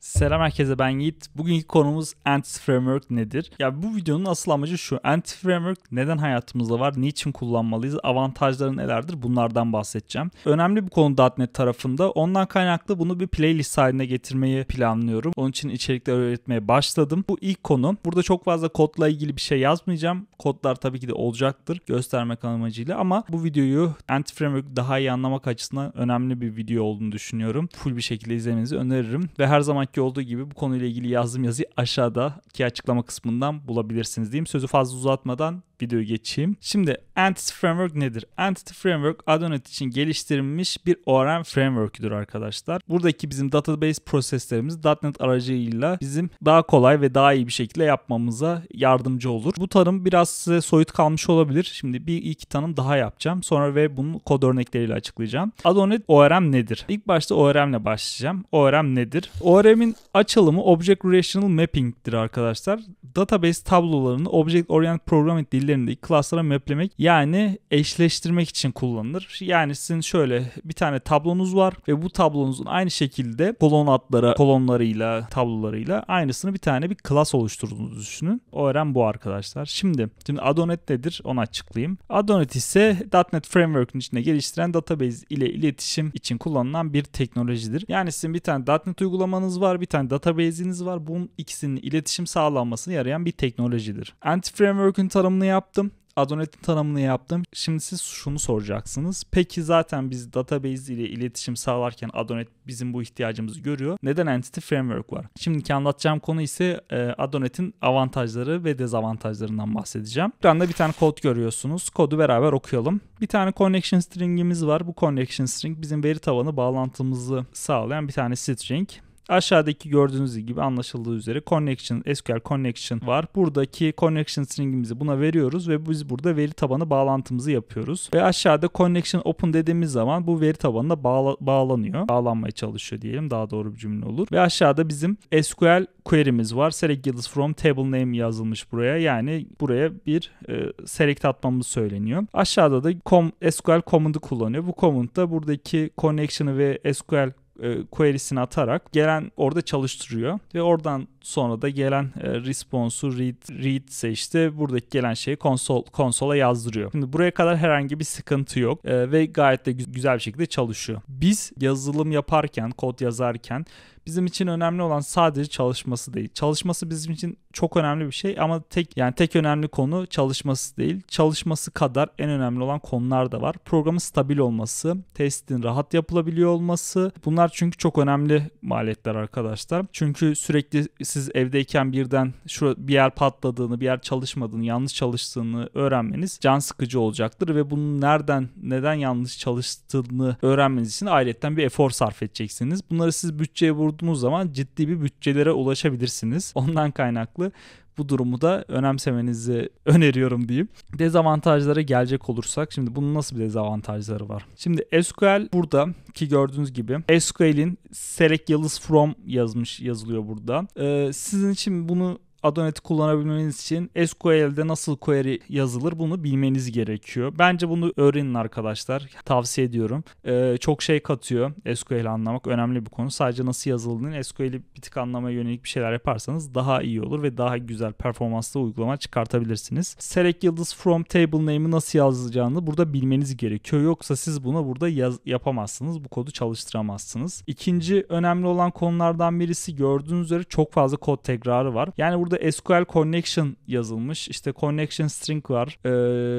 Selam herkese ben Yiğit. Bugünkü konumuz Anti Framework nedir? Ya bu videonun asıl amacı şu. Anti Framework neden hayatımızda var? Niçin kullanmalıyız? Avantajları nelerdir? Bunlardan bahsedeceğim. Önemli bir konu .NET tarafında. Ondan kaynaklı bunu bir playlist haline getirmeyi planlıyorum. Onun için içerikler öğretmeye başladım. Bu ilk konu. Burada çok fazla kodla ilgili bir şey yazmayacağım. Kodlar tabii ki de olacaktır göstermek amacıyla ama bu videoyu Anti Framework daha iyi anlamak açısından önemli bir video olduğunu düşünüyorum. Full bir şekilde izlemenizi öneririm ve her zaman zamanki olduğu gibi bu konuyla ilgili yazdığım yazıyı aşağıdaki açıklama kısmından bulabilirsiniz diyeyim. Sözü fazla uzatmadan videoya geçeyim. Şimdi Entity Framework nedir? Entity Framework Adonet için geliştirilmiş bir ORM framework'üdür arkadaşlar. Buradaki bizim database proseslerimiz .NET aracıyla bizim daha kolay ve daha iyi bir şekilde yapmamıza yardımcı olur. Bu tanım biraz size soyut kalmış olabilir. Şimdi bir iki tanım daha yapacağım. Sonra ve bunu kod örnekleriyle açıklayacağım. Adonet ORM nedir? İlk başta ORM ile başlayacağım. ORM nedir? ORM Sistemin açılımı Object Relational Mapping'dir arkadaşlar. Database tablolarını Object Oriented Programming dillerindeki klaslara maplemek yani eşleştirmek için kullanılır. Yani sizin şöyle bir tane tablonuz var ve bu tablonuzun aynı şekilde kolon adlara, kolonlarıyla, tablolarıyla aynısını bir tane bir klas oluşturduğunuzu düşünün. O öğren bu arkadaşlar. Şimdi, şimdi Adonet nedir onu açıklayayım. Adonet ise .NET Framework'ün içinde geliştiren database ile iletişim için kullanılan bir teknolojidir. Yani sizin bir tane .NET uygulamanız var var, bir tane database'iniz var. Bunun ikisinin iletişim sağlanmasına yarayan bir teknolojidir. Anti-framework'ün tanımını yaptım. Adonet'in tanımını yaptım. Şimdi siz şunu soracaksınız. Peki zaten biz database ile iletişim sağlarken Adonet bizim bu ihtiyacımızı görüyor. Neden Entity Framework var? Şimdiki anlatacağım konu ise e, Adonet'in avantajları ve dezavantajlarından bahsedeceğim. Ekranda bir tane kod görüyorsunuz. Kodu beraber okuyalım. Bir tane connection string'imiz var. Bu connection string bizim veri tabanı bağlantımızı sağlayan bir tane string. Aşağıdaki gördüğünüz gibi anlaşıldığı üzere connection, SQL connection var. Buradaki connection stringimizi buna veriyoruz ve biz burada veri tabanı bağlantımızı yapıyoruz. Ve aşağıda connection open dediğimiz zaman bu veri tabanına bağla bağlanıyor. Bağlanmaya çalışıyor diyelim. Daha doğru bir cümle olur. Ve aşağıda bizim SQL query'miz var. Select Yıldız from table name yazılmış buraya. Yani buraya bir e, select atmamız söyleniyor. Aşağıda da com, SQL command'ı kullanıyor. Bu command da buradaki connection'ı ve SQL e, query'sini atarak gelen orada çalıştırıyor ve oradan sonra da gelen e, response'u read, read ise işte buradaki gelen şeyi konsol konsola yazdırıyor. Şimdi buraya kadar herhangi bir sıkıntı yok e, ve gayet de güzel bir şekilde çalışıyor. Biz yazılım yaparken, kod yazarken Bizim için önemli olan sadece çalışması değil. Çalışması bizim için çok önemli bir şey ama tek yani tek önemli konu çalışması değil. Çalışması kadar en önemli olan konular da var. Programın stabil olması, testin rahat yapılabiliyor olması. Bunlar çünkü çok önemli maliyetler arkadaşlar. Çünkü sürekli siz evdeyken birden şu bir yer patladığını, bir yer çalışmadığını, yanlış çalıştığını öğrenmeniz can sıkıcı olacaktır ve bunun nereden, neden yanlış çalıştığını öğrenmeniz için ayrıyetten bir efor sarf edeceksiniz. Bunları siz bütçeye vurdu tuttuğunuz zaman ciddi bir bütçelere ulaşabilirsiniz. Ondan kaynaklı bu durumu da önemsemenizi öneriyorum diyeyim. Dezavantajlara gelecek olursak şimdi bunun nasıl bir dezavantajları var? Şimdi SQL burada ki gördüğünüz gibi SQL'in select yıldız from yazmış yazılıyor burada. Ee, sizin için bunu Adonet'i kullanabilmeniz için SQL'de nasıl query yazılır bunu bilmeniz gerekiyor. Bence bunu öğrenin arkadaşlar. Tavsiye ediyorum. Ee, çok şey katıyor SQL anlamak. Önemli bir konu. Sadece nasıl yazıldığını SQL'i bir tık anlamaya yönelik bir şeyler yaparsanız daha iyi olur ve daha güzel performanslı uygulama çıkartabilirsiniz. Select yıldız from table name'i nasıl yazacağını burada bilmeniz gerekiyor. Yoksa siz bunu burada yaz yapamazsınız. Bu kodu çalıştıramazsınız. İkinci önemli olan konulardan birisi gördüğünüz üzere çok fazla kod tekrarı var. Yani burada burada SQL connection yazılmış. İşte connection string var. E,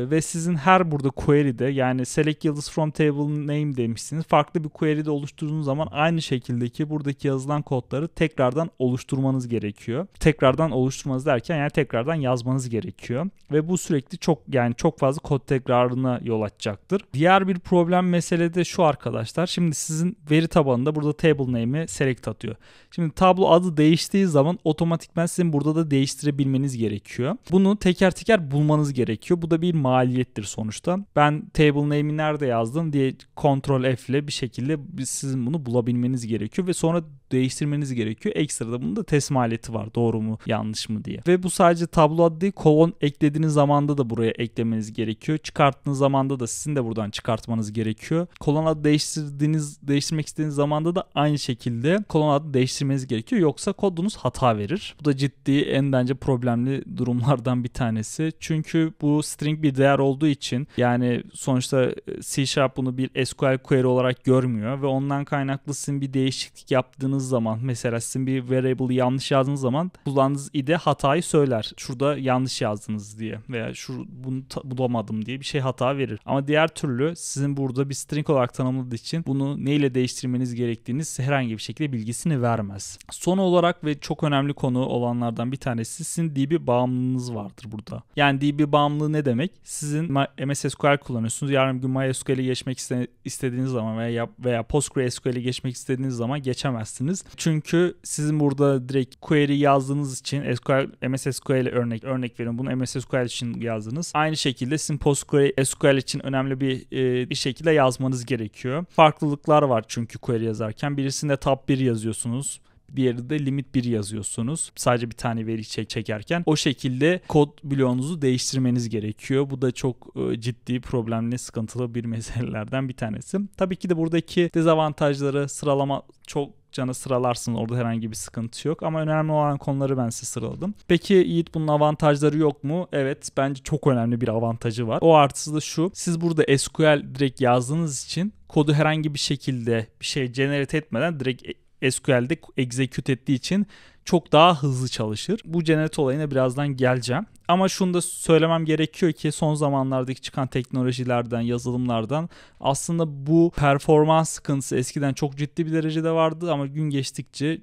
ve sizin her burada query'de yani select yıldız from table name demişsiniz. Farklı bir query'de oluşturduğunuz zaman aynı şekildeki buradaki yazılan kodları tekrardan oluşturmanız gerekiyor. Tekrardan oluşturmanız derken yani tekrardan yazmanız gerekiyor. Ve bu sürekli çok yani çok fazla kod tekrarına yol açacaktır. Diğer bir problem mesele de şu arkadaşlar. Şimdi sizin veri tabanında burada table name'i select atıyor. Şimdi tablo adı değiştiği zaman otomatikman sizin burada da da değiştirebilmeniz gerekiyor. Bunu teker teker bulmanız gerekiyor. Bu da bir maliyettir sonuçta. Ben table name'i nerede yazdım diye Ctrl F ile bir şekilde sizin bunu bulabilmeniz gerekiyor ve sonra değiştirmeniz gerekiyor. Ekstra da bunun da test maliyeti var. Doğru mu yanlış mı diye. Ve bu sadece tablo adı değil kolon eklediğiniz zamanda da buraya eklemeniz gerekiyor. Çıkarttığınız zamanda da sizin de buradan çıkartmanız gerekiyor. Kolon adı değiştirdiğiniz değiştirmek istediğiniz zamanda da aynı şekilde kolon adı değiştirmeniz gerekiyor. Yoksa kodunuz hata verir. Bu da ciddi en bence problemli durumlardan bir tanesi. Çünkü bu string bir değer olduğu için yani sonuçta e, C Sharp bunu bir SQL query olarak görmüyor ve ondan kaynaklı sizin bir değişiklik yaptığınız yazdığınız zaman mesela sizin bir variable'ı yanlış yazdığınız zaman kullandığınız ide hatayı söyler. Şurada yanlış yazdınız diye veya şu bunu bulamadım diye bir şey hata verir. Ama diğer türlü sizin burada bir string olarak tanımladığı için bunu neyle değiştirmeniz gerektiğini herhangi bir şekilde bilgisini vermez. Son olarak ve çok önemli konu olanlardan bir tanesi sizin DB bağımlılığınız vardır burada. Yani DB bağımlılığı ne demek? Sizin MS SQL kullanıyorsunuz. Yarın gün MySQL'e geçmek istediğiniz zaman veya veya PostgreSQL'e geçmek istediğiniz zaman geçemezsiniz diyebilirsiniz. Çünkü sizin burada direkt query yazdığınız için SQL, MS SQL örnek örnek verin. Bunu MS SQL için yazdınız. Aynı şekilde sizin PostgreSQL SQL için önemli bir, e, bir şekilde yazmanız gerekiyor. Farklılıklar var çünkü query yazarken. Birisinde tab 1 yazıyorsunuz. Diğeri de limit 1 yazıyorsunuz. Sadece bir tane veri çekerken o şekilde kod bloğunuzu değiştirmeniz gerekiyor. Bu da çok e, ciddi problemli sıkıntılı bir meselelerden bir tanesi. Tabii ki de buradaki dezavantajları sıralama çok cana sıralarsın. Orada herhangi bir sıkıntı yok. Ama önemli olan konuları ben size sıraladım. Peki Yiğit bunun avantajları yok mu? Evet bence çok önemli bir avantajı var. O artısı da şu. Siz burada SQL direkt yazdığınız için kodu herhangi bir şekilde bir şey generate etmeden direkt e, SQL'de execute ettiği için çok daha hızlı çalışır. Bu cennet olayına birazdan geleceğim. Ama şunu da söylemem gerekiyor ki son zamanlardaki çıkan teknolojilerden, yazılımlardan aslında bu performans sıkıntısı eskiden çok ciddi bir derecede vardı ama gün geçtikçe e,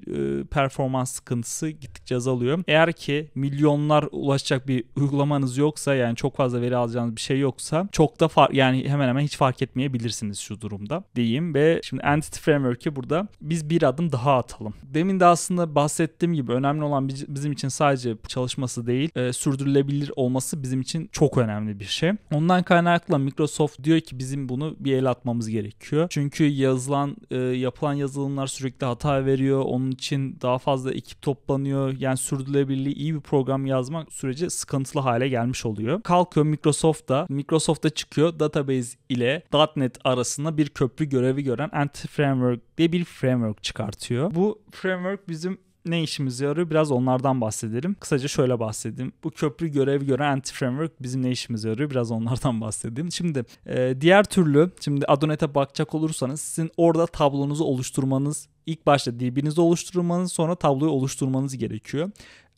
performans sıkıntısı gittikçe azalıyor. Eğer ki milyonlar ulaşacak bir uygulamanız yoksa yani çok fazla veri alacağınız bir şey yoksa çok da fark yani hemen hemen hiç fark etmeyebilirsiniz şu durumda diyeyim ve şimdi Entity Framework'i burada biz bir adım daha atalım. Demin de aslında bahsettiğim bahsettiğim gibi önemli olan bizim için sadece çalışması değil, e, sürdürülebilir olması bizim için çok önemli bir şey. Ondan kaynaklı Microsoft diyor ki bizim bunu bir el atmamız gerekiyor. Çünkü yazılan, e, yapılan yazılımlar sürekli hata veriyor. Onun için daha fazla ekip toplanıyor. Yani sürdürülebilirliği iyi bir program yazmak süreci sıkıntılı hale gelmiş oluyor. Kalkıyor Microsoft Microsoft'ta, Microsoft'ta çıkıyor database ile .NET arasında bir köprü görevi gören Anti Framework diye bir framework çıkartıyor. Bu framework bizim ne işimize yarıyor biraz onlardan bahsedelim. Kısaca şöyle bahsedeyim. Bu köprü görevi gören anti-framework bizim ne işimize yarıyor biraz onlardan bahsedeyim. Şimdi e, diğer türlü şimdi Adonet'e bakacak olursanız sizin orada tablonuzu oluşturmanız ilk başta DB'nizi oluşturmanız sonra tabloyu oluşturmanız gerekiyor.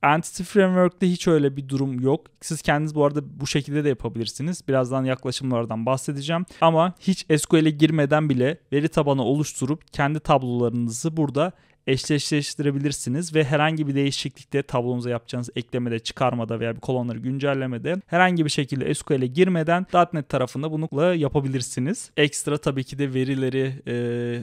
Entity Framework'te hiç öyle bir durum yok. Siz kendiniz bu arada bu şekilde de yapabilirsiniz. Birazdan yaklaşımlardan bahsedeceğim. Ama hiç SQL'e girmeden bile veri tabanı oluşturup kendi tablolarınızı burada eşleştirebilirsiniz ve herhangi bir değişiklikte tablonuza yapacağınız eklemede, çıkarmada veya bir kolonları güncellemede herhangi bir şekilde SQL'e girmeden .NET tarafında bununla yapabilirsiniz. Ekstra tabii ki de verileri e,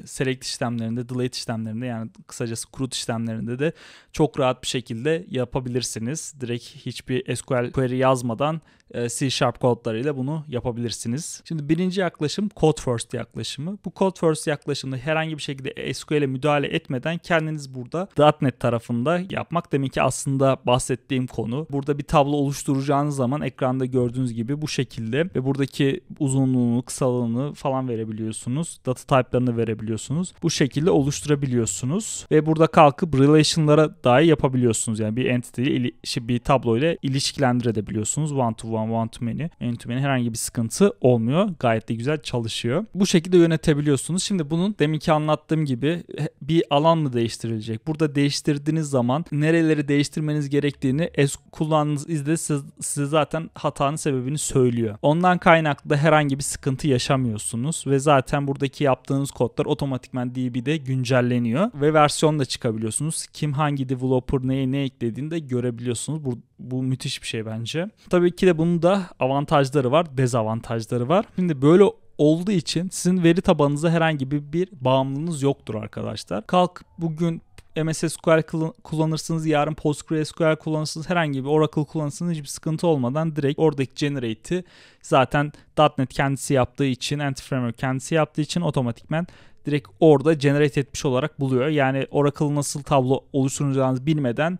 select işlemlerinde, delete işlemlerinde yani kısacası CRUD işlemlerinde de çok rahat bir şekilde yapabilirsiniz. Direkt hiçbir SQL query yazmadan e, C Sharp kodlarıyla bunu yapabilirsiniz. Şimdi birinci yaklaşım Code First yaklaşımı. Bu Code First yaklaşımı herhangi bir şekilde SQL'e müdahale etmeden kendiniz burada .NET tarafında yapmak. Demin ki aslında bahsettiğim konu. Burada bir tablo oluşturacağınız zaman ekranda gördüğünüz gibi bu şekilde ve buradaki uzunluğunu, kısalığını falan verebiliyorsunuz. Data type'larını verebiliyorsunuz. Bu şekilde oluşturabiliyorsunuz ve burada kalkıp relation'lara dahi yapabiliyorsunuz. Yani bir entity'yi şey, bir tablo ile ilişkilendirebiliyorsunuz one to one olan one to many, end to many herhangi bir sıkıntı olmuyor. Gayet de güzel çalışıyor. Bu şekilde yönetebiliyorsunuz. Şimdi bunun deminki anlattığım gibi bir alan mı değiştirilecek? Burada değiştirdiğiniz zaman nereleri değiştirmeniz gerektiğini es kullandığınız izle size zaten hatanın sebebini söylüyor. Ondan kaynaklı da herhangi bir sıkıntı yaşamıyorsunuz ve zaten buradaki yaptığınız kodlar otomatikman DB'de güncelleniyor ve versiyon da çıkabiliyorsunuz. Kim hangi developer neye ne eklediğini de görebiliyorsunuz. Burada bu müthiş bir şey bence. Tabii ki de bunun da avantajları var, dezavantajları var. Şimdi böyle olduğu için sizin veri tabanınıza herhangi bir, bir bağımlılığınız yoktur arkadaşlar. Kalk bugün MS SQL kullanırsınız, yarın PostgreSQL kullanırsınız, herhangi bir Oracle kullanırsınız hiçbir sıkıntı olmadan direkt oradaki generate'i zaten .NET kendisi yaptığı için, Anti-Framework kendisi yaptığı için otomatikmen direkt orada generate etmiş olarak buluyor. Yani Oracle nasıl tablo oluşturacağınızı bilmeden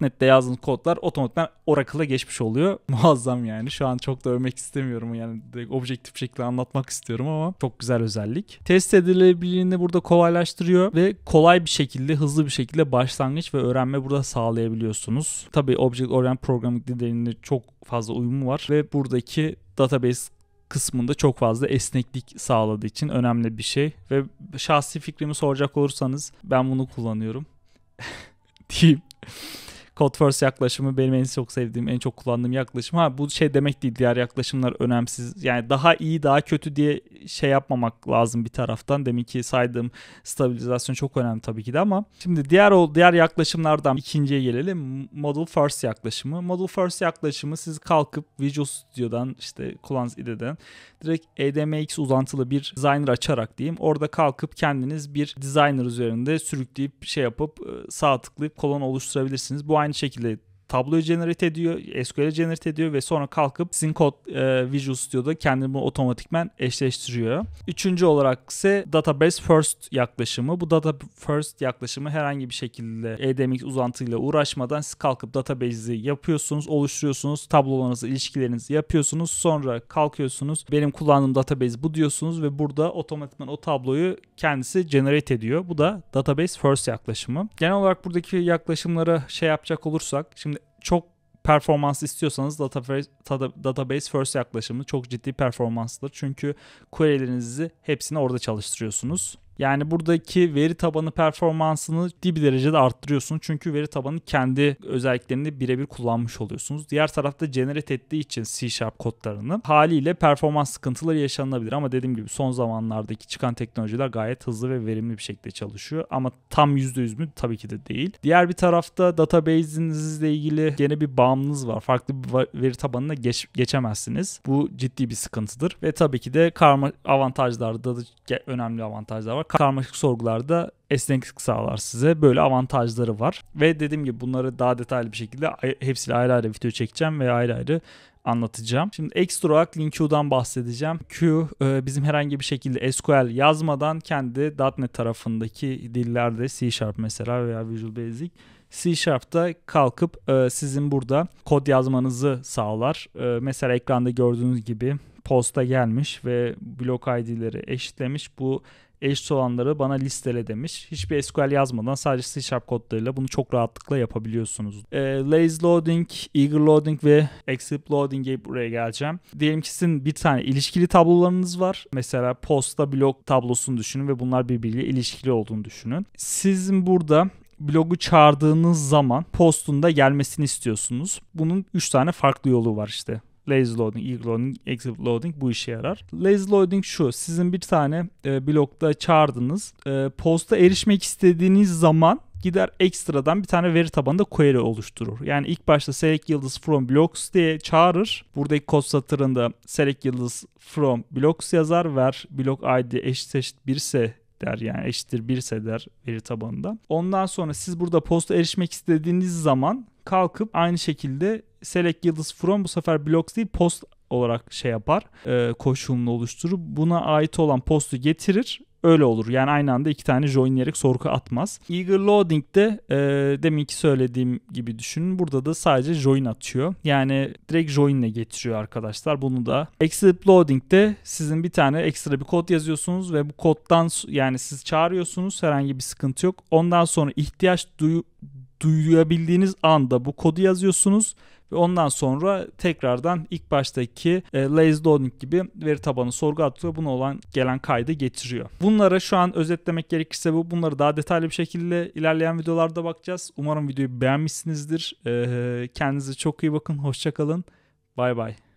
.NET'te yazdığınız kodlar otomatikman Oracle'a geçmiş oluyor. Muazzam yani. Şu an çok da övmek istemiyorum. Yani direkt objektif şekilde anlatmak istiyorum ama çok güzel özellik. Test edilebilirliğini burada kolaylaştırıyor ve kolay bir şekilde, hızlı bir şekilde başlangıç ve öğrenme burada sağlayabiliyorsunuz. Tabii Object Oriented Programming dillerinde çok fazla uyumu var ve buradaki database kısmında çok fazla esneklik sağladığı için önemli bir şey. Ve şahsi fikrimi soracak olursanız ben bunu kullanıyorum. diyeyim. Code first yaklaşımı benim en çok sevdiğim, en çok kullandığım yaklaşım. Ha bu şey demek değil diğer yaklaşımlar önemsiz. Yani daha iyi, daha kötü diye şey yapmamak lazım bir taraftan. Demin ki saydığım stabilizasyon çok önemli tabii ki de ama şimdi diğer o diğer yaklaşımlardan ikinciye gelelim. Model first yaklaşımı. Model first yaklaşımı siz kalkıp Visual Studio'dan işte Kullanız IDE'den direkt EDMX uzantılı bir designer açarak diyeyim. Orada kalkıp kendiniz bir designer üzerinde sürükleyip şey yapıp ıı, sağ tıklayıp kolon oluşturabilirsiniz. Bu aynı aynı şekilde tabloyu generate ediyor, SQL generate ediyor ve sonra kalkıp sizin kod e, Visual Studio'da kendini otomatikmen eşleştiriyor. Üçüncü olarak ise database first yaklaşımı. Bu data first yaklaşımı herhangi bir şekilde EDMX uzantıyla uğraşmadan siz kalkıp database'i yapıyorsunuz, oluşturuyorsunuz, tablolarınızı, ilişkilerinizi yapıyorsunuz. Sonra kalkıyorsunuz, benim kullandığım database bu diyorsunuz ve burada otomatikman o tabloyu kendisi generate ediyor. Bu da database first yaklaşımı. Genel olarak buradaki yaklaşımlara şey yapacak olursak, şimdi çok performans istiyorsanız database, database first yaklaşımı çok ciddi performanstır. Çünkü query'lerinizi hepsini orada çalıştırıyorsunuz. Yani buradaki veri tabanı performansını ciddi bir derecede arttırıyorsunuz. Çünkü veri tabanı kendi özelliklerini birebir kullanmış oluyorsunuz. Diğer tarafta generate ettiği için C-Sharp kodlarını haliyle performans sıkıntıları yaşanabilir. Ama dediğim gibi son zamanlardaki çıkan teknolojiler gayet hızlı ve verimli bir şekilde çalışıyor. Ama tam %100 mü? Tabii ki de değil. Diğer bir tarafta database'inizle ilgili gene bir bağımlınız var. Farklı bir veri tabanına geç, geçemezsiniz. Bu ciddi bir sıkıntıdır. Ve tabii ki de karma avantajlarda da önemli avantajlar var karmaşık sorgularda esneklik sağlar size. Böyle avantajları var. Ve dediğim gibi bunları daha detaylı bir şekilde hepsini ayrı ayrı video çekeceğim ve ayrı ayrı anlatacağım. Şimdi ekstra olarak LinQ'dan bahsedeceğim. Q e, bizim herhangi bir şekilde SQL yazmadan kendi .NET tarafındaki dillerde C Sharp mesela veya Visual Basic C Sharp'ta kalkıp e, sizin burada kod yazmanızı sağlar. E, mesela ekranda gördüğünüz gibi posta gelmiş ve blok ID'leri eşitlemiş. Bu eşit olanları bana listele demiş. Hiçbir SQL yazmadan sadece C kodlarıyla bunu çok rahatlıkla yapabiliyorsunuz. E, lazy loading, eager loading ve exit loading'e buraya geleceğim. Diyelim ki sizin bir tane ilişkili tablolarınız var. Mesela posta blok tablosunu düşünün ve bunlar birbiriyle ilişkili olduğunu düşünün. Sizin burada blogu çağırdığınız zaman postunda gelmesini istiyorsunuz. Bunun 3 tane farklı yolu var işte lazy loading, ilk loading, exit loading bu işe yarar. Lazy loading şu. Sizin bir tane e, blokta çağırdınız. E, posta erişmek istediğiniz zaman gider ekstradan bir tane veri tabanında query oluşturur. Yani ilk başta select yıldız from blocks diye çağırır. Buradaki kod satırında select yıldız from blocks yazar. Ver block id eşit eşit birse der yani eşittir birse der veri tabanında. Ondan sonra siz burada posta erişmek istediğiniz zaman kalkıp aynı şekilde select yıldız from bu sefer blocks değil post olarak şey yapar. E, koşulunu oluşturup buna ait olan postu getirir. Öyle olur. Yani aynı anda iki tane joinleyerek sorgu atmaz. Eager Loading'de e, deminki söylediğim gibi düşünün. Burada da sadece join atıyor. Yani direkt joinle getiriyor arkadaşlar. Bunu da Exit loading de sizin bir tane ekstra bir kod yazıyorsunuz ve bu koddan yani siz çağırıyorsunuz. Herhangi bir sıkıntı yok. Ondan sonra ihtiyaç duyu duyabildiğiniz anda bu kodu yazıyorsunuz ve ondan sonra tekrardan ilk baştaki e, lazy loading gibi veri tabanı sorgu atıyor. Buna olan gelen kaydı getiriyor. Bunlara şu an özetlemek gerekirse bu. Bunları daha detaylı bir şekilde ilerleyen videolarda bakacağız. Umarım videoyu beğenmişsinizdir. E, e kendinize çok iyi bakın. Hoşçakalın. Bay bay.